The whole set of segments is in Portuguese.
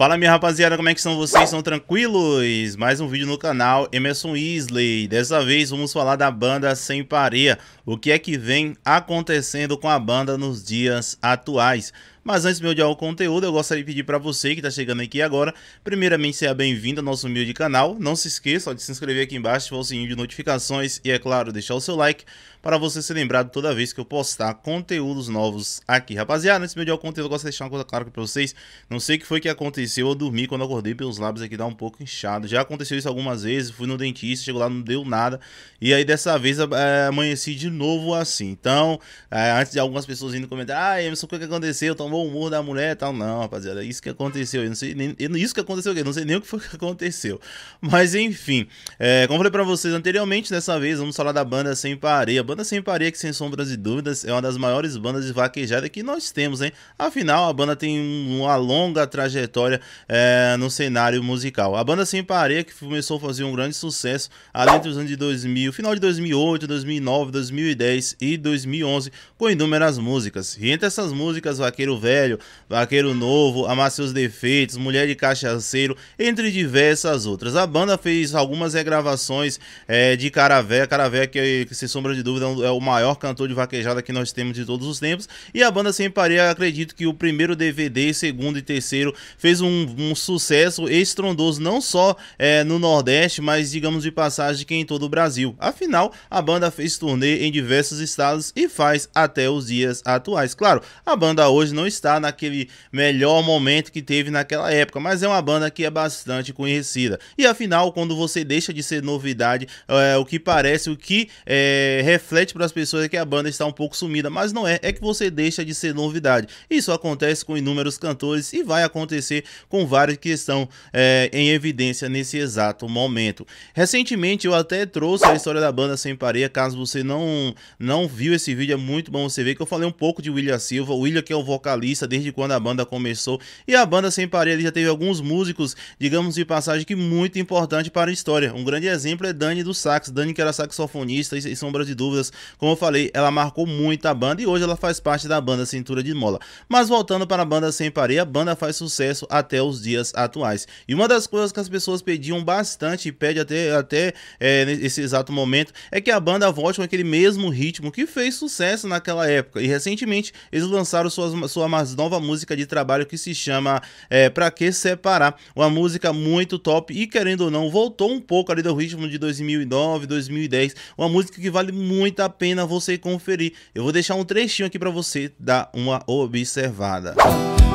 Fala minha rapaziada, como é que são vocês? São tranquilos? Mais um vídeo no canal Emerson Isley. Dessa vez vamos falar da banda Sem Pareia. O que é que vem acontecendo com a banda nos dias atuais? Mas antes de me odiar o conteúdo, eu gostaria de pedir para você que está chegando aqui agora, primeiramente seja bem-vindo ao nosso humilde canal. Não se esqueça de se inscrever aqui embaixo, ativar o sininho de notificações e, é claro, deixar o seu like para você ser lembrado toda vez que eu postar conteúdos novos aqui. Rapaziada, antes de me odiar o conteúdo, eu gostaria de deixar uma coisa clara aqui para vocês. Não sei o que foi que aconteceu, eu dormi quando acordei pelos lábios aqui, dá um pouco inchado. Já aconteceu isso algumas vezes, fui no dentista, chegou lá, não deu nada. E aí dessa vez é, amanheci de novo assim. Então, é, antes de algumas pessoas indo comentar, ah, Emerson, o que aconteceu? Tomou o humor da mulher e tal. Não, rapaziada, isso que aconteceu. Eu não sei nem, isso que aconteceu, eu não sei nem o que foi que aconteceu. Mas enfim, é, como falei pra vocês anteriormente, dessa vez vamos falar da banda Sem Pareia. A banda Sem Pareia, que sem sombras de dúvidas é uma das maiores bandas de vaquejada que nós temos, hein? Afinal, a banda tem uma longa trajetória é, no cenário musical. A banda Sem Pareia, que começou a fazer um grande sucesso ali entre os anos de 2000, final de 2008, 2009, 2010 e 2011, com inúmeras músicas. E entre essas músicas, Vaqueiro velho, vaqueiro novo, amar seus defeitos, mulher de cachaceiro, entre diversas outras. A banda fez algumas regravações é, de Caravé, Caravé que, que, sem sombra de dúvida é, é o maior cantor de vaquejada que nós temos de todos os tempos. E a banda sem parir, acredito que o primeiro DVD, segundo e terceiro fez um, um sucesso estrondoso não só é, no Nordeste, mas digamos de passagem que em todo o Brasil. Afinal, a banda fez turnê em diversos estados e faz até os dias atuais. Claro, a banda hoje não está naquele melhor momento que teve naquela época, mas é uma banda que é bastante conhecida. E afinal, quando você deixa de ser novidade, é, o que parece, o que é, reflete para as pessoas é que a banda está um pouco sumida, mas não é, é que você deixa de ser novidade. Isso acontece com inúmeros cantores e vai acontecer com vários que estão é, em evidência nesse exato momento. Recentemente eu até trouxe a história da banda Sem Pareia, caso você não, não viu esse vídeo, é muito bom você ver que eu falei um pouco de William Silva, o William que é o vocalista vocalista desde quando a banda começou e a banda sem parede já teve alguns músicos, digamos de passagem, que muito importante para a história. Um grande exemplo é Dani do sax, Dani que era saxofonista e sombras sombra de dúvidas, como eu falei, ela marcou muito a banda e hoje ela faz parte da banda Cintura de Mola. Mas voltando para a banda sem parede, a banda faz sucesso até os dias atuais. E uma das coisas que as pessoas pediam bastante e pede até, até é, nesse exato momento é que a banda volte com aquele mesmo ritmo que fez sucesso naquela época. E recentemente eles lançaram suas, sua uma nova música de trabalho que se chama é, Pra Que Separar. Uma música muito top e, querendo ou não, voltou um pouco ali do ritmo de 2009, 2010. Uma música que vale muito a pena você conferir. Eu vou deixar um trechinho aqui pra você dar uma observada.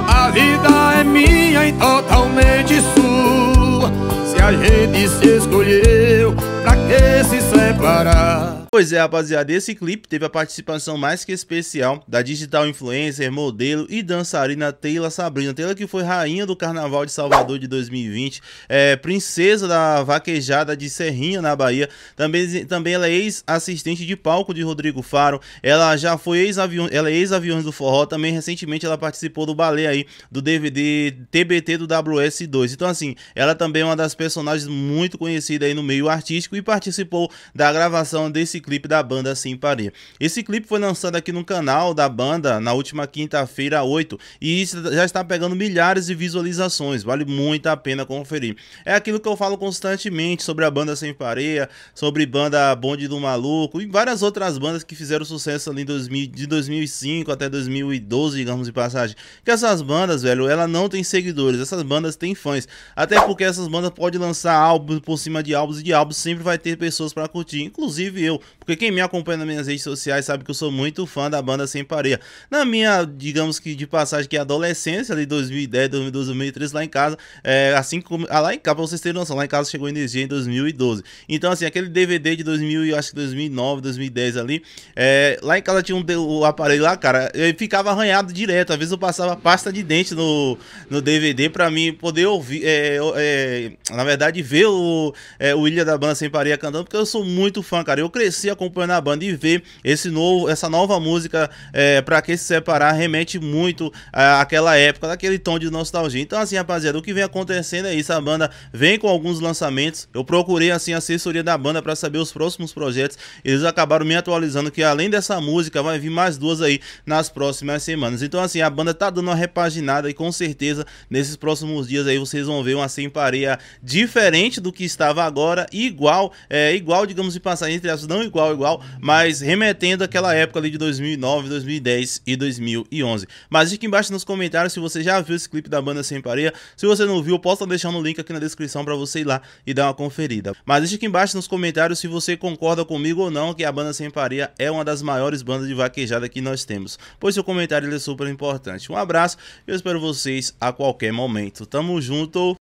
A vida é minha e totalmente sua. Se a gente se escolheu, pra que se separar? Pois é, rapaziada, esse clipe teve a participação mais que especial da digital influencer, modelo e dançarina Taylor Sabrina. Taylor que foi rainha do Carnaval de Salvador de 2020, é, princesa da vaquejada de Serrinha, na Bahia. Também, também ela é ex-assistente de palco de Rodrigo Faro. Ela já foi ex-avião, ela é ex-aviões do forró. Também recentemente ela participou do balé aí, do DVD TBT do WS2. Então assim, ela também é uma das personagens muito conhecidas aí no meio artístico e participou da gravação desse clipe da banda Sem Parei. Esse clipe foi lançado aqui no canal da banda na última quinta-feira, 8, e isso já está pegando milhares de visualizações, vale muito a pena conferir. É aquilo que eu falo constantemente sobre a banda Sem Pareia, sobre banda Bonde do Maluco e várias outras bandas que fizeram sucesso ali de 2005 até 2012, digamos de passagem. Que essas bandas, velho, ela não tem seguidores, essas bandas têm fãs. Até porque essas bandas podem lançar álbuns por cima de álbuns e de álbuns, sempre vai ter pessoas para curtir, inclusive eu. Porque quem me acompanha nas minhas redes sociais sabe que eu sou muito fã da banda Sem Pareia. Na minha, digamos que de passagem que é adolescência, de 2010, 2012, 2013, lá em casa, é, assim como. Ah, lá em casa, pra vocês terem noção, lá em casa chegou energia em 2012. Então, assim, aquele DVD de 2000, acho que 2009, 2010 ali, é, lá em casa tinha um, o aparelho lá, cara, eu ficava arranhado direto. Às vezes eu passava pasta de dente no, no DVD pra mim poder ouvir, é, é, na verdade, ver o, é, o Ilha da Banda Sem Pareia cantando, porque eu sou muito fã, cara. Eu cresci cresci acompanhando a banda e ver esse novo, essa nova música é, para quem se separar remete muito àquela época, daquele tom de nostalgia. Então, assim, rapaziada, o que vem acontecendo é isso. A banda vem com alguns lançamentos. Eu procurei assim a assessoria da banda para saber os próximos projetos. Eles acabaram me atualizando que além dessa música vai vir mais duas aí nas próximas semanas. Então, assim, a banda tá dando uma repaginada e com certeza nesses próximos dias aí vocês vão ver uma semparia diferente do que estava agora, igual, é igual, digamos de passagem entre as não igual, igual, mas remetendo àquela época ali de 2009, 2010 e 2011. Mas aqui embaixo nos comentários se você já viu esse clipe da banda Sem Pareia. Se você não viu, posso estar deixando o link aqui na descrição para você ir lá e dar uma conferida. Mas deixa aqui embaixo nos comentários se você concorda comigo ou não que a banda Sem Pareia é uma das maiores bandas de vaquejada que nós temos, pois seu comentário é super importante. Um abraço e eu espero vocês a qualquer momento. Tamo junto!